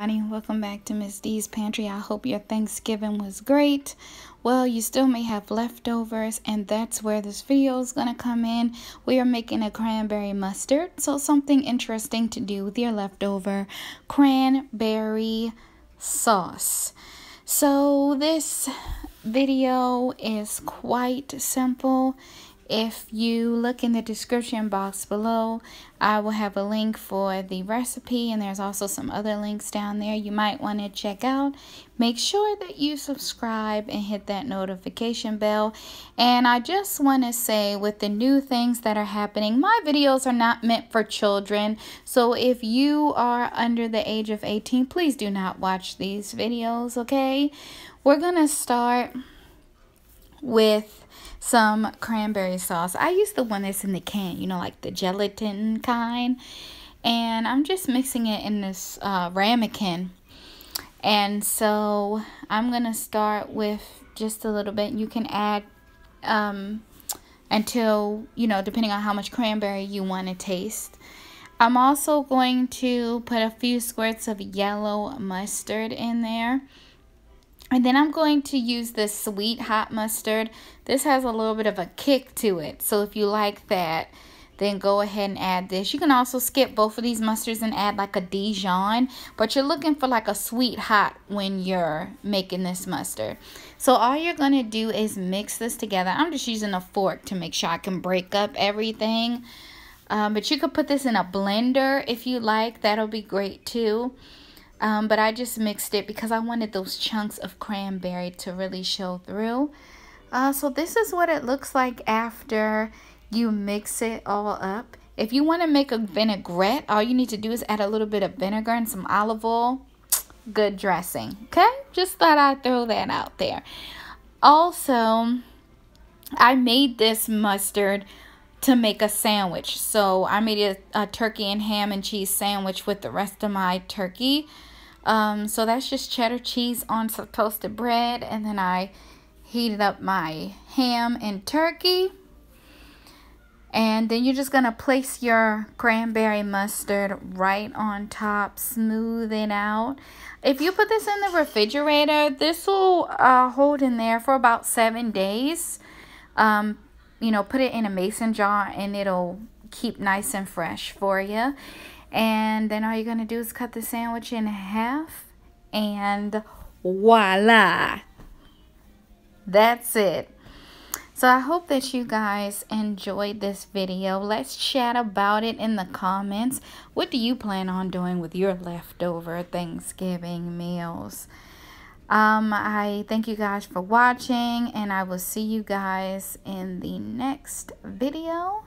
everybody. Welcome back to Miss D's Pantry. I hope your Thanksgiving was great. Well, you still may have leftovers, and that's where this video is going to come in. We are making a cranberry mustard, so something interesting to do with your leftover cranberry sauce. So this video is quite simple if you look in the description box below, I will have a link for the recipe and there's also some other links down there you might want to check out. Make sure that you subscribe and hit that notification bell. And I just want to say with the new things that are happening, my videos are not meant for children. So if you are under the age of 18, please do not watch these videos, okay? We're going to start with some cranberry sauce. I use the one that's in the can, you know, like the gelatin kind. And I'm just mixing it in this uh, ramekin. And so I'm going to start with just a little bit. You can add um, until, you know, depending on how much cranberry you want to taste. I'm also going to put a few squirts of yellow mustard in there. And then I'm going to use this sweet hot mustard. This has a little bit of a kick to it. So if you like that, then go ahead and add this. You can also skip both of these mustards and add like a Dijon, but you're looking for like a sweet hot when you're making this mustard. So all you're gonna do is mix this together. I'm just using a fork to make sure I can break up everything. Um, but you could put this in a blender if you like, that'll be great too. Um, but I just mixed it because I wanted those chunks of cranberry to really show through. Uh, so this is what it looks like after you mix it all up. If you want to make a vinaigrette, all you need to do is add a little bit of vinegar and some olive oil. Good dressing, okay? Just thought I'd throw that out there. Also, I made this mustard to make a sandwich. So I made a, a, turkey and ham and cheese sandwich with the rest of my turkey. Um, so that's just cheddar cheese on some toasted bread. And then I heated up my ham and turkey. And then you're just going to place your cranberry mustard right on top, smooth it out. If you put this in the refrigerator, this will uh, hold in there for about seven days. Um, you know, put it in a mason jar and it'll keep nice and fresh for you. And then all you're going to do is cut the sandwich in half and voila. That's it. So I hope that you guys enjoyed this video. Let's chat about it in the comments. What do you plan on doing with your leftover Thanksgiving meals? Um, I thank you guys for watching, and I will see you guys in the next video.